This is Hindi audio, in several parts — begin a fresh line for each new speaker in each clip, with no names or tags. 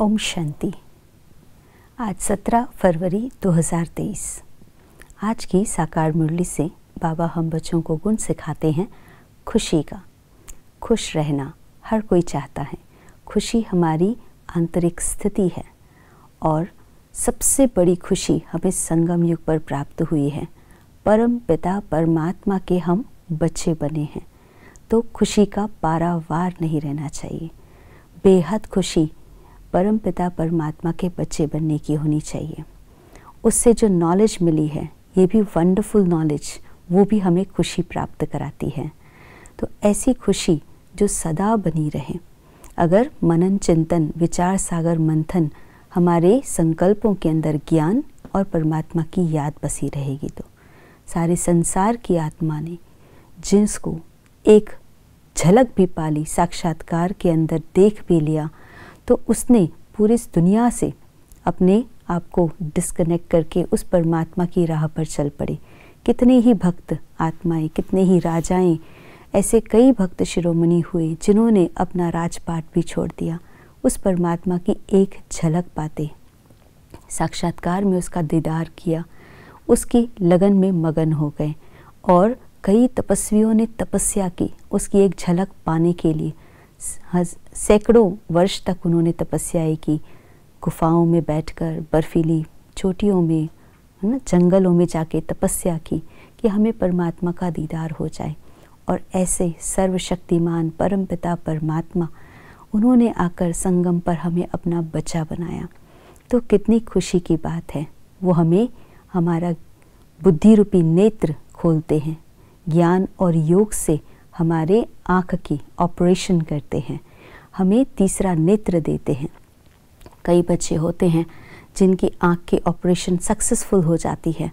ओम शांति आज 17 फरवरी 2023 आज की साकार मुरली से बाबा हम बच्चों को गुण सिखाते हैं खुशी का खुश रहना हर कोई चाहता है खुशी हमारी आंतरिक स्थिति है और सबसे बड़ी खुशी हमें संगम युग पर प्राप्त हुई है परम पिता परमात्मा के हम बच्चे बने हैं तो खुशी का पारावार नहीं रहना चाहिए बेहद खुशी परमपिता परमात्मा के बच्चे बनने की होनी चाहिए उससे जो नॉलेज मिली है ये भी वंडरफुल नॉलेज वो भी हमें खुशी प्राप्त कराती है तो ऐसी खुशी जो सदा बनी रहे अगर मनन चिंतन विचार सागर मंथन हमारे संकल्पों के अंदर ज्ञान और परमात्मा की याद बसी रहेगी तो सारे संसार की आत्मा ने जिसको एक झलक भी पाली साक्षात्कार के अंदर देख भी लिया तो उसने पूरी इस दुनिया से अपने आप को डिस्कनेक्ट करके उस परमात्मा की राह पर चल पड़े कितने ही भक्त आत्माएं कितने ही राजाएं ऐसे कई भक्त शिरोमणि हुए जिन्होंने अपना राजपाट भी छोड़ दिया उस परमात्मा की एक झलक पाते साक्षात्कार में उसका दीदार किया उसकी लगन में मगन हो गए और कई तपस्वियों ने तपस्या की उसकी एक झलक पाने के लिए सैकड़ों वर्ष तक उन्होंने तपस्याएं की गुफाओं में बैठकर बर्फीली चोटियों में है ना जंगलों में जाके तपस्या की कि हमें परमात्मा का दीदार हो जाए और ऐसे सर्वशक्तिमान परम पिता परमात्मा उन्होंने आकर संगम पर हमें अपना बच्चा बनाया तो कितनी खुशी की बात है वो हमें हमारा बुद्धि रूपी नेत्र खोलते हैं ज्ञान और योग से हमारे आँख की ऑपरेशन करते हैं हमें तीसरा नेत्र देते हैं कई बच्चे होते हैं जिनकी आँख के ऑपरेशन सक्सेसफुल हो जाती है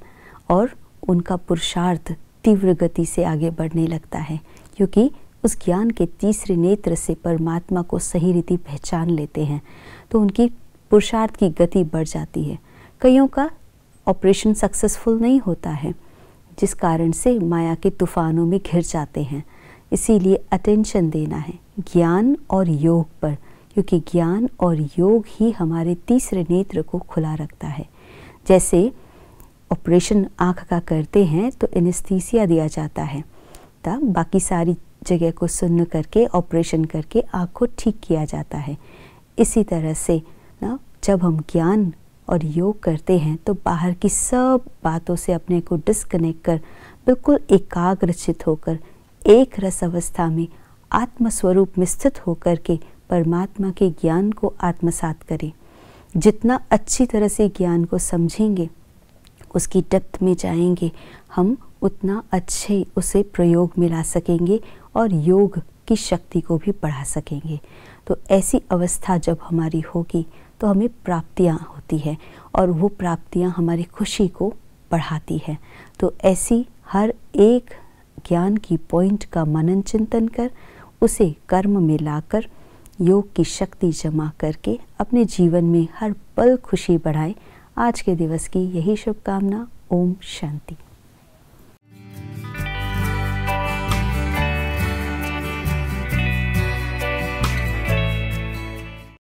और उनका पुरुषार्थ तीव्र गति से आगे बढ़ने लगता है क्योंकि उस ज्ञान के तीसरे नेत्र से परमात्मा को सही रीति पहचान लेते हैं तो उनकी पुरुषार्थ की गति बढ़ जाती है कईयों का ऑपरेशन सक्सेसफुल नहीं होता है जिस कारण से माया के तूफानों में घिर जाते हैं इसीलिए अटेंशन देना है ज्ञान और योग पर क्योंकि ज्ञान और योग ही हमारे तीसरे नेत्र को खुला रखता है जैसे ऑपरेशन आँख का करते हैं तो एनेस्थीसिया दिया जाता है तब बाकी सारी जगह को सुन्न करके ऑपरेशन करके आँख को ठीक किया जाता है इसी तरह से ना जब हम ज्ञान और योग करते हैं तो बाहर की सब बातों से अपने को डिस्कनेक्ट कर बिल्कुल एकाग्रचित होकर एक रस अवस्था में आत्मस्वरूप में स्थित होकर के परमात्मा के ज्ञान को आत्मसात करें जितना अच्छी तरह से ज्ञान को समझेंगे उसकी डप्थ में जाएंगे हम उतना अच्छे उसे प्रयोग में ला सकेंगे और योग की शक्ति को भी बढ़ा सकेंगे तो ऐसी अवस्था जब हमारी होगी तो हमें प्राप्तियाँ होती है और वो प्राप्तियाँ हमारी खुशी को बढ़ाती है तो ऐसी हर एक ज्ञान की पॉइंट का मनन चिंतन कर उसे कर्म में लाकर योग की शक्ति जमा करके अपने जीवन में हर पल खुशी बढ़ाएं आज के दिवस की यही शुभकामना ओम शांति